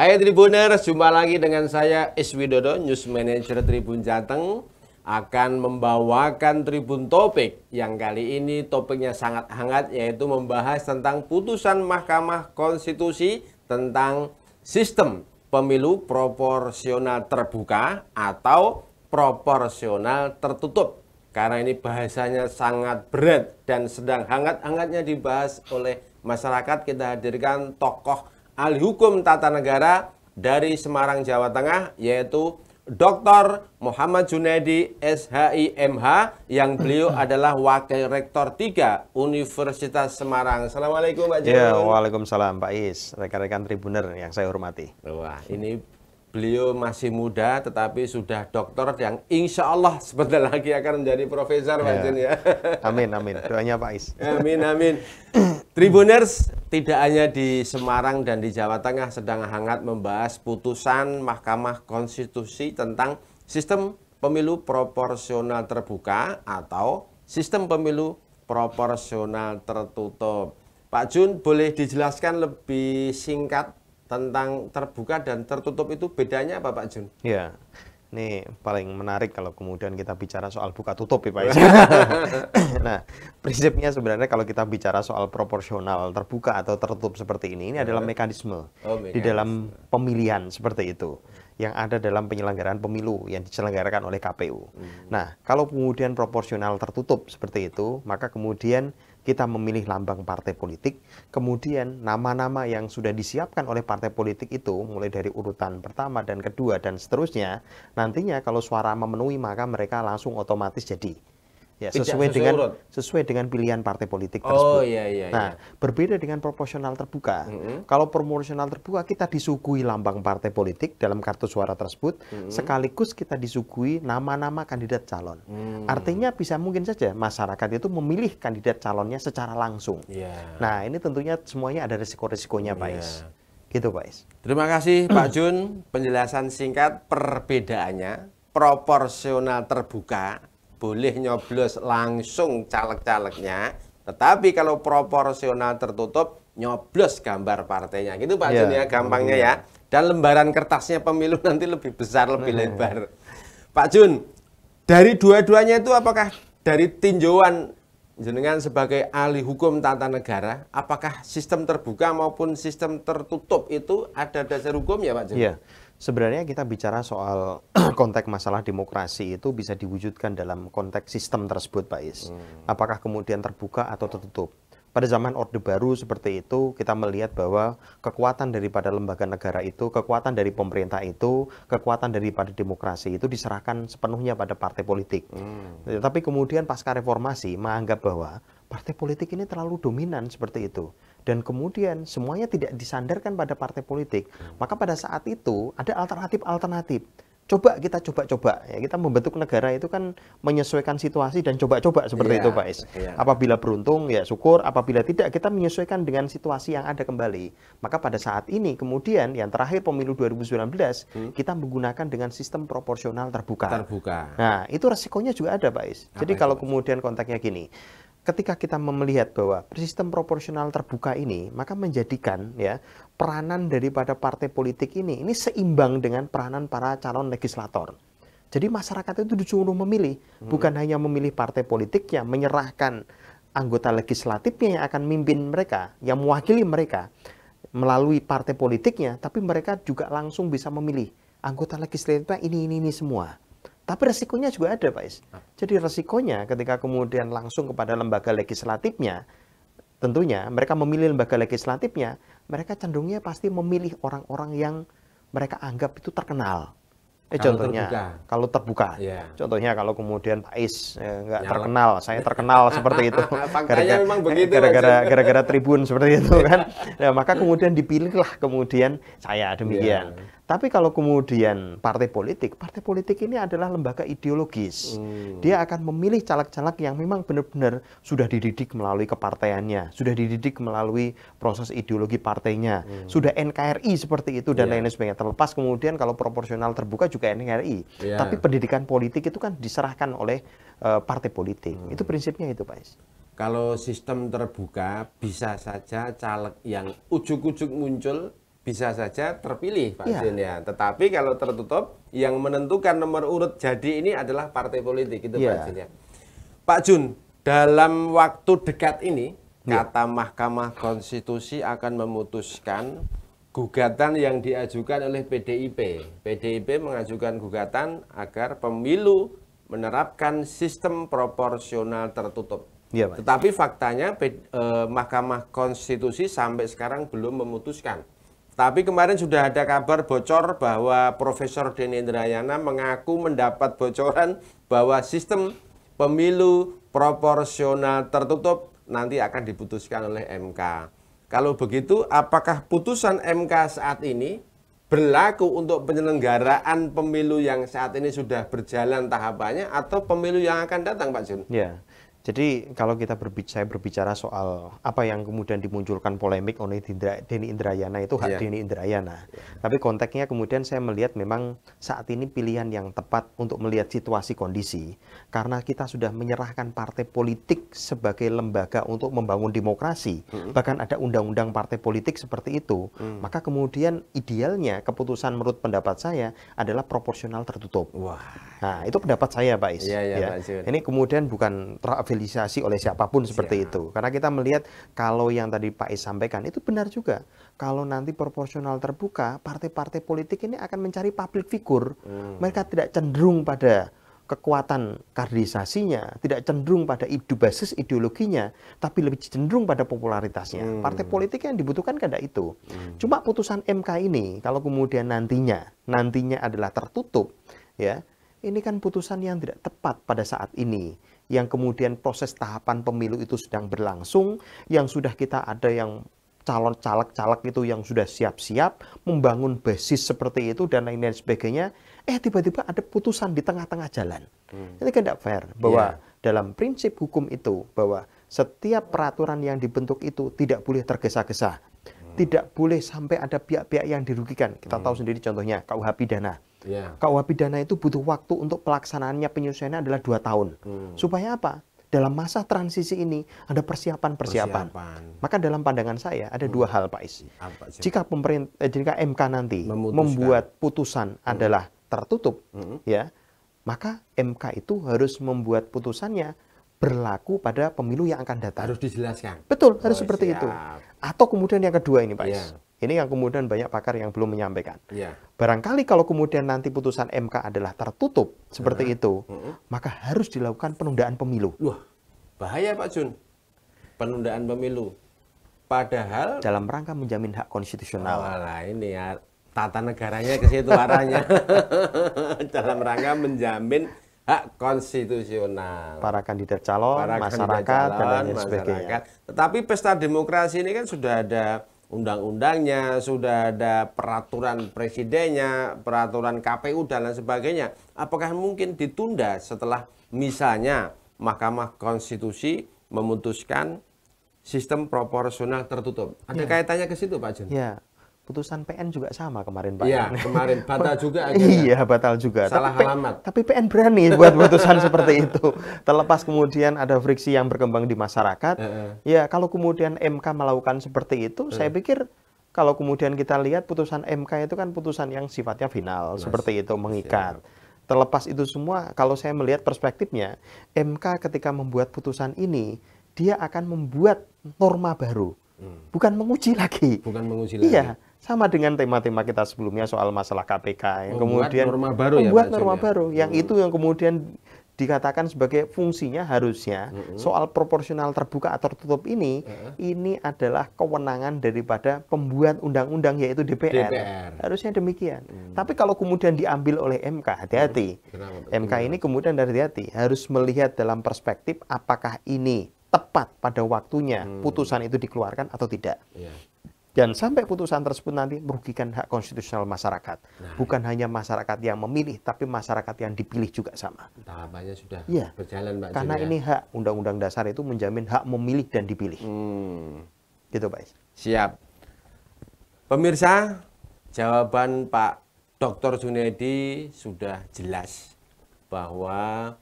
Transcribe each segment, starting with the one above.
Hai Tribuners, jumpa lagi dengan saya S. Widodo, News Manager Tribun Jateng akan membawakan Tribun Topik yang kali ini topiknya sangat hangat yaitu membahas tentang putusan Mahkamah Konstitusi tentang sistem pemilu proporsional terbuka atau proporsional tertutup karena ini bahasanya sangat berat dan sedang hangat-hangatnya dibahas oleh masyarakat kita hadirkan tokoh ahli hukum tata negara dari Semarang, Jawa Tengah, yaitu Dr. Muhammad Junaidi SHIMH yang beliau adalah Wakil Rektor 3 Universitas Semarang. Assalamualaikum Pak Jero. Ya, Waalaikumsalam Pak Is, rekan-rekan Tribuner yang saya hormati. Wah, ini Beliau masih muda tetapi sudah dokter yang insya Allah sebentar lagi akan menjadi profesor ya. Jun ya. Amin, amin. Doanya Pak Is. Amin, amin. Tribuners tidak hanya di Semarang dan di Jawa Tengah sedang hangat membahas putusan Mahkamah Konstitusi tentang sistem pemilu proporsional terbuka atau sistem pemilu proporsional tertutup. Pak Jun, boleh dijelaskan lebih singkat tentang terbuka dan tertutup itu bedanya apa Pak Jun? Ya, Ini paling menarik kalau kemudian kita bicara soal buka tutup ya Pak. Ya. nah, prinsipnya sebenarnya kalau kita bicara soal proporsional terbuka atau tertutup seperti ini, ini adalah iya. mekanisme, oh, mekanisme. di dalam pemilihan seperti itu yang ada dalam penyelenggaraan pemilu yang diselenggarakan oleh KPU. Hmm. Nah, kalau kemudian proporsional tertutup seperti itu, maka kemudian kita memilih lambang partai politik, kemudian nama-nama yang sudah disiapkan oleh partai politik itu, mulai dari urutan pertama dan kedua dan seterusnya, nantinya kalau suara memenuhi maka mereka langsung otomatis jadi Ya, sesuai dengan sesuai dengan pilihan partai politik oh, tersebut. Iya, iya, nah, iya. berbeda dengan proporsional terbuka. Mm -hmm. Kalau proporsional terbuka kita disuguhi lambang partai politik dalam kartu suara tersebut, mm -hmm. sekaligus kita disuguhi nama-nama kandidat calon. Mm. Artinya bisa mungkin saja masyarakat itu memilih kandidat calonnya secara langsung. Yeah. Nah, ini tentunya semuanya ada resiko-resikonya Pak yeah. Gitu, Pak Is. Terima kasih Pak Jun penjelasan singkat perbedaannya proporsional terbuka boleh nyoblos langsung caleg-calegnya, tetapi kalau proporsional tertutup nyoblos gambar partainya. Gitu Pak yeah. Jun ya gampangnya iya. ya. Dan lembaran kertasnya pemilu nanti lebih besar, lebih iya. lebar. Pak Jun, dari dua-duanya itu apakah dari tinjauan jenengan sebagai ahli hukum tata negara, apakah sistem terbuka maupun sistem tertutup itu ada dasar hukum ya Pak Jun? Yeah. Sebenarnya kita bicara soal konteks masalah demokrasi itu bisa diwujudkan dalam konteks sistem tersebut, Pak Is. Hmm. Apakah kemudian terbuka atau tertutup? Pada zaman Orde Baru seperti itu, kita melihat bahwa kekuatan daripada lembaga negara itu, kekuatan dari pemerintah itu, kekuatan daripada demokrasi itu diserahkan sepenuhnya pada partai politik. Hmm. Tapi kemudian pasca reformasi menganggap bahwa partai politik ini terlalu dominan seperti itu dan kemudian semuanya tidak disandarkan pada partai politik, maka pada saat itu ada alternatif-alternatif. Coba kita coba-coba ya kita membentuk negara itu kan menyesuaikan situasi dan coba-coba seperti yeah, itu, Pak Is. Yeah. Apabila beruntung ya syukur, apabila tidak kita menyesuaikan dengan situasi yang ada kembali. Maka pada saat ini kemudian yang terakhir pemilu 2019 hmm. kita menggunakan dengan sistem proporsional terbuka. Terbuka. Nah, itu resikonya juga ada, Pak Is. Jadi Apa kalau itu? kemudian konteksnya gini, ketika kita melihat bahwa sistem proporsional terbuka ini maka menjadikan ya peranan daripada partai politik ini ini seimbang dengan peranan para calon legislator. Jadi masyarakat itu disuruh memilih, hmm. bukan hanya memilih partai politiknya, menyerahkan anggota legislatifnya yang akan memimpin mereka, yang mewakili mereka melalui partai politiknya, tapi mereka juga langsung bisa memilih anggota legislatifnya ini ini ini semua. Tapi resikonya juga ada, Pak Is. Ah. Jadi resikonya ketika kemudian langsung kepada lembaga legislatifnya, tentunya mereka memilih lembaga legislatifnya, mereka cenderungnya pasti memilih orang-orang yang mereka anggap itu terkenal. Eh, kalau contohnya terbuka. kalau terbuka, yeah. contohnya kalau kemudian Pak Is eh, nggak terkenal, saya terkenal seperti itu, eh, gara-gara gara-gara tribun seperti itu kan, nah, maka kemudian dipilihlah kemudian saya iya. demikian. Yeah. Tapi kalau kemudian partai politik, partai politik ini adalah lembaga ideologis. Hmm. Dia akan memilih caleg-caleg yang memang benar-benar sudah dididik melalui kepartaiannya, sudah dididik melalui proses ideologi partainya, hmm. sudah NKRI seperti itu dan iya. lain lain sebagainya. Terlepas kemudian kalau proporsional terbuka juga NKRI. Yeah. Tapi pendidikan politik itu kan diserahkan oleh uh, partai politik. Hmm. Itu prinsipnya itu, Pak Is kalau sistem terbuka bisa saja caleg yang ujuk-ujuk muncul bisa saja terpilih Pak ya. ya. Tetapi kalau tertutup, yang menentukan nomor urut jadi ini adalah partai politik itu ya. Pak Jin iya. ya. Pak Jun, dalam waktu dekat ini ya. kata Mahkamah Konstitusi akan memutuskan gugatan yang diajukan oleh PDIP. PDIP mengajukan gugatan agar pemilu menerapkan sistem proporsional tertutup. Ya, Tetapi faktanya eh, Mahkamah Konstitusi sampai sekarang belum memutuskan tapi kemarin sudah ada kabar bocor bahwa Profesor Deni Indrayana mengaku mendapat bocoran bahwa sistem pemilu proporsional tertutup nanti akan diputuskan oleh MK. Kalau begitu, apakah putusan MK saat ini berlaku untuk penyelenggaraan pemilu yang saat ini sudah berjalan tahapannya atau pemilu yang akan datang, Pak Jun? Ya, jadi kalau kita berbicara, berbicara soal apa yang kemudian dimunculkan polemik oleh Denny Indrayana itu hak yeah. Deni Indrayana. Yeah. Tapi konteksnya kemudian saya melihat memang saat ini pilihan yang tepat untuk melihat situasi kondisi karena kita sudah menyerahkan partai politik sebagai lembaga untuk membangun demokrasi. Mm -hmm. Bahkan ada undang-undang partai politik seperti itu. Mm. Maka kemudian idealnya keputusan menurut pendapat saya adalah proporsional tertutup. Wah. Wow Nah, itu pendapat saya, Pak Is. Ya, ya, ya. Pak iya. Ini kemudian bukan terafiliasi oleh siapapun iya. seperti itu. Karena kita melihat kalau yang tadi Pak Is sampaikan itu benar juga. Kalau nanti proporsional terbuka, partai-partai politik ini akan mencari publik figur Hmm. Mereka tidak cenderung pada kekuatan kardisasinya, tidak cenderung pada ide basis ideologinya, tapi lebih cenderung pada popularitasnya. Hmm. Partai politik yang dibutuhkan kan itu. Hmm. Cuma putusan MK ini kalau kemudian nantinya nantinya adalah tertutup ya ini kan putusan yang tidak tepat pada saat ini yang kemudian proses tahapan pemilu itu sedang berlangsung, yang sudah kita ada yang calon caleg-caleg itu yang sudah siap-siap membangun basis seperti itu dan lain-lain sebagainya, eh tiba-tiba ada putusan di tengah-tengah jalan. Hmm. Ini kan tidak fair bahwa yeah. dalam prinsip hukum itu bahwa setiap peraturan yang dibentuk itu tidak boleh tergesa-gesa. Hmm. Tidak boleh sampai ada pihak-pihak yang dirugikan. Kita hmm. tahu sendiri contohnya KUH pidana Yeah. KUH pidana itu butuh waktu untuk pelaksanaannya penyusunannya adalah dua tahun. Hmm. Supaya apa? Dalam masa transisi ini ada persiapan-persiapan. Maka dalam pandangan saya ada hmm. dua hal Pak Is. jika pemerintah eh, jika MK nanti Memutuskan. membuat putusan hmm. adalah tertutup, hmm. ya, maka MK itu harus membuat putusannya berlaku pada pemilu yang akan datang. Harus dijelaskan. Betul, harus oh, seperti siap. itu. Atau kemudian yang kedua ini, Pak. Yeah. Is. Ya. Ini yang kemudian banyak pakar yang belum menyampaikan. Ya. Barangkali kalau kemudian nanti putusan MK adalah tertutup seperti uh itu, uh-huh. maka harus dilakukan penundaan pemilu. Wah, bahaya Pak Jun. Penundaan pemilu. Padahal dalam rangka menjamin hak konstitusional. Walah oh, ini ya tata negaranya ke situ arahnya. dalam rangka menjamin hak konstitusional. Para kandidat calon, para masyarakat, kandidat calon, dan lain sebagainya. Masyarakat. Tetapi pesta demokrasi ini kan sudah ada undang-undangnya, sudah ada peraturan presidennya, peraturan KPU dan lain sebagainya. Apakah mungkin ditunda setelah misalnya Mahkamah Konstitusi memutuskan sistem proporsional tertutup? Ada ya. kaitannya ke situ Pak Jun? Ya, putusan PN juga sama kemarin Pak. Iya, kemarin batal juga aja. Iya, batal juga. Salah tapi, alamat. Tapi PN berani buat putusan seperti itu. Terlepas kemudian ada friksi yang berkembang di masyarakat. E-e. Ya, kalau kemudian MK melakukan seperti itu, e-e. saya pikir kalau kemudian kita lihat putusan MK itu kan putusan yang sifatnya final, Mas, seperti itu mengikat. Siap. Terlepas itu semua, kalau saya melihat perspektifnya, MK ketika membuat putusan ini, dia akan membuat norma baru. Hmm. Bukan menguji lagi. Bukan menguji iya. lagi. Iya sama dengan tema-tema kita sebelumnya soal masalah KPK yang membuat kemudian norma baru ya, membuat ya, norma baru yang hmm. itu yang kemudian dikatakan sebagai fungsinya harusnya -hmm. soal proporsional terbuka atau tertutup ini -hmm. ini adalah kewenangan daripada pembuat undang-undang yaitu DPR. DPR harusnya demikian hmm. tapi kalau kemudian diambil oleh MK hati-hati hmm. MK ini kemudian hati-hati harus melihat dalam perspektif apakah ini tepat pada waktunya hmm. putusan itu dikeluarkan atau tidak yeah dan sampai putusan tersebut nanti merugikan hak konstitusional masyarakat. Nah. Bukan hanya masyarakat yang memilih, tapi masyarakat yang dipilih juga sama. Tahapannya sudah ya. berjalan, Pak. Karena ini hak Undang-Undang Dasar itu menjamin hak memilih dan dipilih. Hmm. Gitu, Pak. Siap. Pemirsa, jawaban Pak Dr. Sunedi sudah jelas bahwa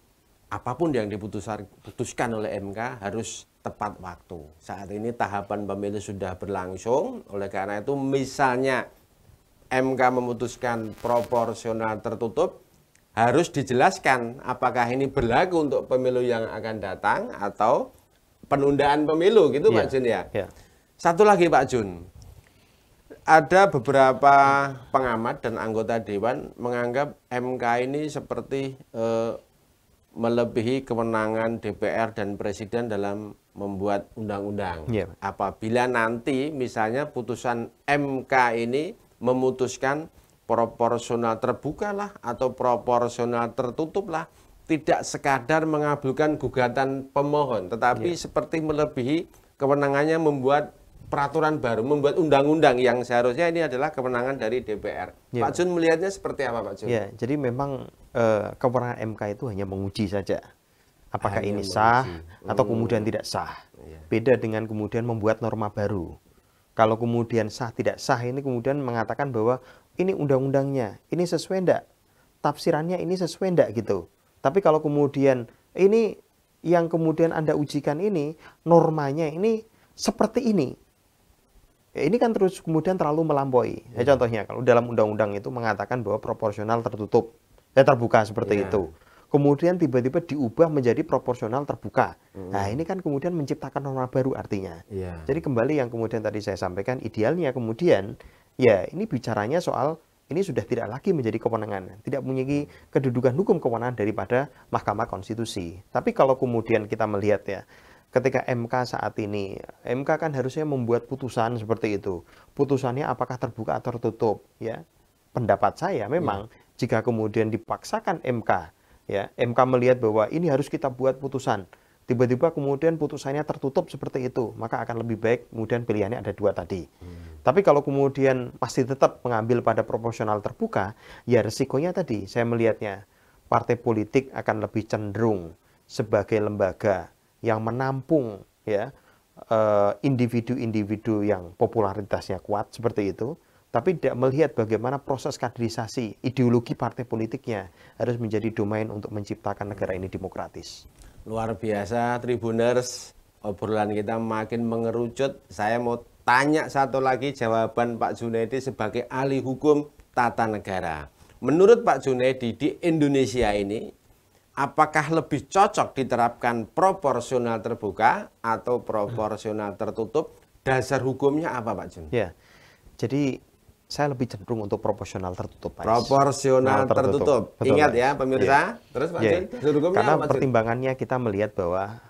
apapun yang diputuskan oleh MK harus tepat waktu. Saat ini tahapan pemilu sudah berlangsung, oleh karena itu misalnya MK memutuskan proporsional tertutup, harus dijelaskan apakah ini berlaku untuk pemilu yang akan datang atau penundaan pemilu gitu yeah. Pak iya, Jun ya. Yeah. Satu lagi Pak Jun, ada beberapa pengamat dan anggota dewan menganggap MK ini seperti eh, melebihi kewenangan DPR dan Presiden dalam membuat undang-undang. Ya. Apabila nanti misalnya putusan MK ini memutuskan proporsional terbuka atau proporsional tertutup tidak sekadar mengabulkan gugatan pemohon, tetapi ya. seperti melebihi kewenangannya membuat peraturan baru, membuat undang-undang yang seharusnya ini adalah kewenangan dari DPR. Ya. Pak Jun melihatnya seperti apa Pak Jun? Ya, jadi memang eh, kewenangan MK itu hanya menguji saja apakah hanya ini sah menguji. atau oh, kemudian tidak sah. Iya. Beda dengan kemudian membuat norma baru. Kalau kemudian sah tidak sah ini kemudian mengatakan bahwa ini undang-undangnya, ini sesuai enggak? Tafsirannya ini sesuai enggak gitu. Tapi kalau kemudian ini yang kemudian Anda ujikan ini normanya ini seperti ini. Ya, ini kan terus kemudian terlalu melampaui. Ya, contohnya kalau dalam undang-undang itu mengatakan bahwa proporsional tertutup ya terbuka seperti yeah. itu. Kemudian tiba-tiba diubah menjadi proporsional terbuka. Mm. Nah ini kan kemudian menciptakan norma baru artinya. Yeah. Jadi kembali yang kemudian tadi saya sampaikan idealnya kemudian ya ini bicaranya soal ini sudah tidak lagi menjadi kewenangan, tidak memiliki kedudukan hukum kewenangan daripada Mahkamah Konstitusi. Tapi kalau kemudian kita melihat ya, ketika MK saat ini, MK kan harusnya membuat putusan seperti itu. Putusannya apakah terbuka atau tertutup, ya. Pendapat saya memang iya jika kemudian dipaksakan MK ya MK melihat bahwa ini harus kita buat putusan tiba-tiba kemudian putusannya tertutup seperti itu maka akan lebih baik kemudian pilihannya ada dua tadi hmm. tapi kalau kemudian masih tetap mengambil pada proporsional terbuka ya resikonya tadi saya melihatnya partai politik akan lebih cenderung sebagai lembaga yang menampung ya eh, individu-individu yang popularitasnya kuat seperti itu tapi tidak melihat bagaimana proses kaderisasi ideologi partai politiknya harus menjadi domain untuk menciptakan negara ini demokratis. Luar biasa, Tribuners. Obrolan kita makin mengerucut. Saya mau tanya satu lagi jawaban Pak Junaidi sebagai ahli hukum tata negara. Menurut Pak Junaidi di Indonesia ini, apakah lebih cocok diterapkan proporsional terbuka atau proporsional tertutup? Dasar hukumnya apa Pak Jun? Ya, jadi saya lebih cenderung untuk proporsional tertutup. Pak. Proporsional nah, tertutup. tertutup. Betul, Ingat Pak. ya pemirsa. Yeah. Terus Pak yeah. Jun, Karena apa, pertimbangannya kita melihat bahwa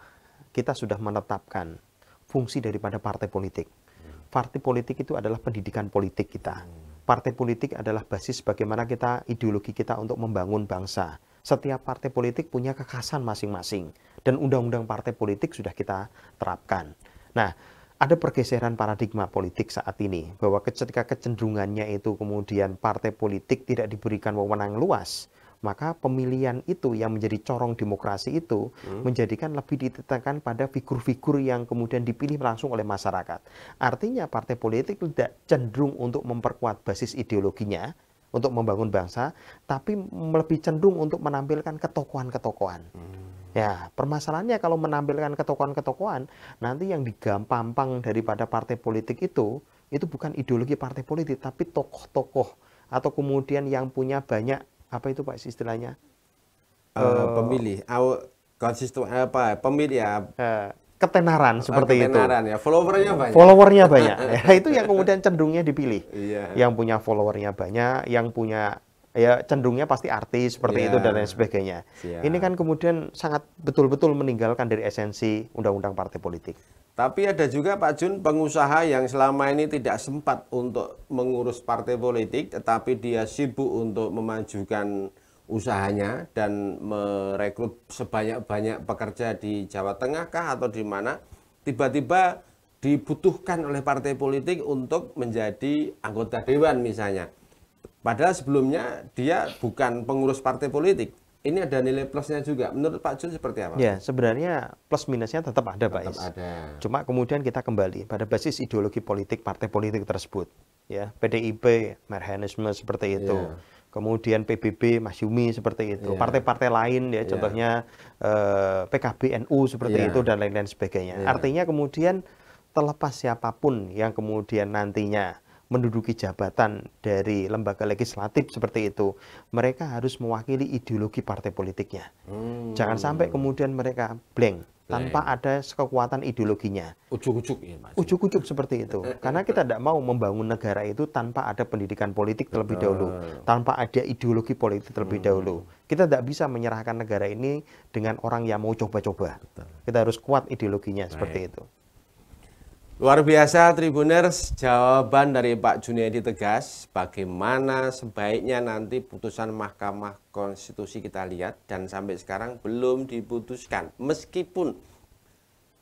kita sudah menetapkan fungsi daripada partai politik. Partai politik itu adalah pendidikan politik kita. Partai politik adalah basis bagaimana kita ideologi kita untuk membangun bangsa. Setiap partai politik punya kekhasan masing-masing dan undang-undang partai politik sudah kita terapkan. Nah, ada pergeseran paradigma politik saat ini bahwa ketika kecenderungannya itu kemudian partai politik tidak diberikan wewenang luas maka pemilihan itu yang menjadi corong demokrasi itu hmm. menjadikan lebih ditekankan pada figur-figur yang kemudian dipilih langsung oleh masyarakat. Artinya partai politik tidak cenderung untuk memperkuat basis ideologinya, untuk membangun bangsa, tapi lebih cenderung untuk menampilkan ketokohan-ketokohan. Hmm. Ya, permasalahannya kalau menampilkan ketokohan-ketokohan, nanti yang digampang daripada partai politik itu, itu bukan ideologi partai politik, tapi tokoh-tokoh atau kemudian yang punya banyak apa itu pak istilahnya? uh, pemilih, uh, konsisten apa? Pemilih ya. Uh, ketenaran oh, seperti ketenaran, itu. ya. Followernya banyak. Followernya banyak. ya, itu yang kemudian cenderungnya dipilih. Iya. Yang punya followernya banyak, yang punya ya cenderungnya pasti artis seperti yeah. itu dan iya. lain sebagainya. Yeah. Ini kan kemudian sangat betul-betul meninggalkan dari esensi undang-undang partai politik. Tapi ada juga Pak Jun pengusaha yang selama ini tidak sempat untuk mengurus partai politik tetapi dia sibuk untuk memajukan usahanya dan merekrut sebanyak-banyak pekerja di Jawa Tengah kah atau di mana tiba-tiba dibutuhkan oleh partai politik untuk menjadi anggota dewan misalnya. Padahal sebelumnya dia bukan pengurus partai politik. Ini ada nilai plusnya juga. Menurut Pak Jun seperti apa? Ya, sebenarnya plus minusnya tetap ada, tetap Pak Is. ada. Cuma kemudian kita kembali pada basis ideologi politik partai politik tersebut. Ya, PDIP, merhanisme seperti itu. Ya kemudian PBB, Mas Yumi seperti itu, iya. partai-partai yeah. lain ya, yeah. contohnya eh, PKB, NU seperti yeah. itu dan lain-lain sebagainya. Yeah. Artinya kemudian terlepas siapapun yang kemudian nantinya menduduki jabatan dari lembaga legislatif seperti itu, mereka harus mewakili ideologi partai politiknya. Hmm. Jangan sampai kemudian mereka blank tanpa Lain. ada kekuatan ideologinya. Ujuk-ujuk ya, Mas. Ujuk-ujuk seperti itu. Karena kita tidak mau membangun negara itu tanpa ada pendidikan politik terlebih dahulu, tanpa ada ideologi politik terlebih hmm. dahulu. Kita tidak bisa menyerahkan negara ini dengan orang yang mau coba-coba. Kita harus kuat ideologinya Lain. seperti itu. Luar biasa Tribuners, jawaban dari Pak Junaidi tegas bagaimana sebaiknya nanti putusan Mahkamah Konstitusi kita lihat dan sampai sekarang belum diputuskan. Meskipun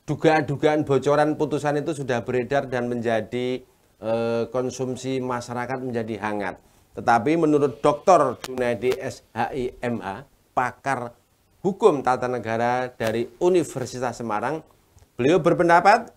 dugaan-dugaan bocoran putusan itu sudah beredar dan menjadi e, konsumsi masyarakat menjadi hangat. Tetapi menurut Dr. Junaidi SHIMA, pakar hukum tata negara dari Universitas Semarang, beliau berpendapat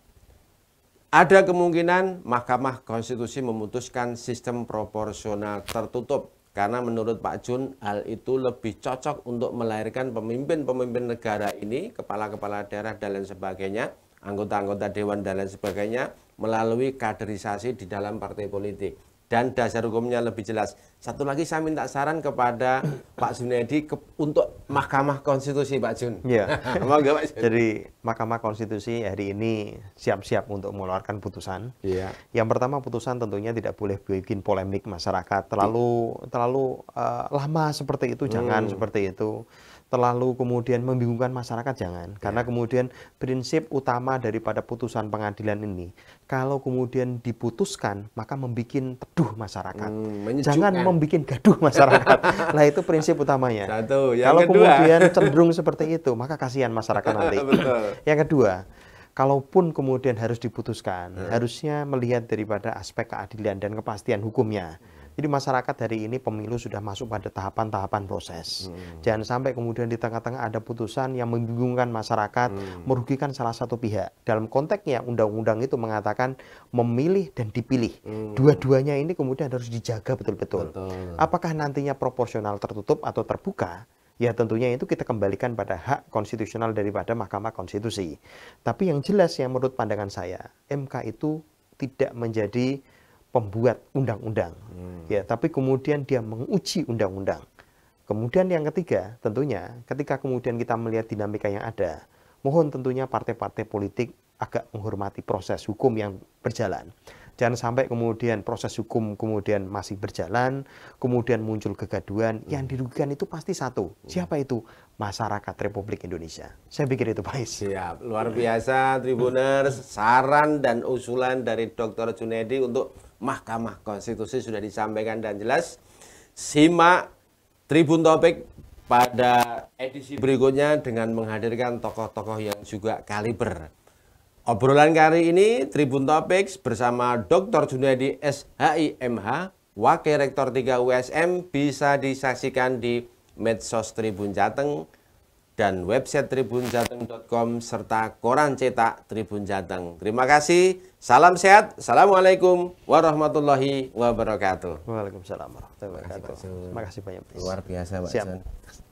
ada kemungkinan Mahkamah Konstitusi memutuskan sistem proporsional tertutup karena menurut Pak Jun hal itu lebih cocok untuk melahirkan pemimpin-pemimpin negara ini, kepala-kepala daerah dan lain sebagainya, anggota-anggota dewan dan lain sebagainya melalui kaderisasi di dalam partai politik dan dasar hukumnya lebih jelas. Satu lagi saya minta saran kepada Pak Junedi ke, untuk Mahkamah Konstitusi Pak Jun. Iya. Pak Jun? Jadi Mahkamah Konstitusi hari ini siap-siap untuk mengeluarkan putusan. Iya. Yang pertama putusan tentunya tidak boleh bikin polemik masyarakat terlalu iya. terlalu uh, lama seperti itu jangan hmm. seperti itu terlalu kemudian membingungkan masyarakat jangan ya. karena kemudian prinsip utama daripada putusan pengadilan ini kalau kemudian diputuskan maka membuat teduh masyarakat hmm, jangan membuat gaduh masyarakat lah itu prinsip utamanya Satu. Yang kalau kedua. kemudian cenderung seperti itu maka kasihan masyarakat nanti yang kedua kalaupun kemudian harus diputuskan hmm. harusnya melihat daripada aspek keadilan dan kepastian hukumnya jadi masyarakat hari ini pemilu sudah masuk pada tahapan-tahapan proses. Hmm. Jangan sampai kemudian di tengah-tengah ada putusan yang membingungkan masyarakat, hmm. merugikan salah satu pihak. Dalam konteksnya undang-undang itu mengatakan memilih dan dipilih. Hmm. Dua-duanya ini kemudian harus dijaga betul-betul. Apakah nantinya proporsional tertutup atau terbuka? ya tentunya itu kita kembalikan pada hak konstitusional daripada Mahkamah Konstitusi. Tapi yang jelas yang menurut pandangan saya, MK itu tidak menjadi pembuat undang-undang. Hmm. Ya, tapi kemudian dia menguji undang-undang. Kemudian yang ketiga, tentunya ketika kemudian kita melihat dinamika yang ada, mohon tentunya partai-partai politik agak menghormati proses hukum yang berjalan. Jangan sampai kemudian proses hukum kemudian masih berjalan, kemudian muncul kegaduhan. Hmm. Yang dirugikan itu pasti satu. Hmm. Siapa itu? Masyarakat Republik Indonesia. Saya pikir itu Pak Siap. Luar hmm. biasa Tribuners. Saran dan usulan dari Dr. Junedi untuk Mahkamah Konstitusi sudah disampaikan dan jelas. Simak Tribun Topik pada edisi berikutnya dengan menghadirkan tokoh-tokoh yang juga kaliber. Obrolan kali ini Tribun Topik bersama Dr. Junedi SHIMH, Wakil Rektor 3 USM bisa disaksikan di medsos Tribun Jateng dan website tribunjateng.com serta koran cetak Tribun Jateng. Terima kasih. Salam sehat. Assalamualaikum warahmatullahi wabarakatuh. Waalaikumsalam warahmatullahi wabarakatuh. Terima kasih banyak. Luar biasa Pak Siap.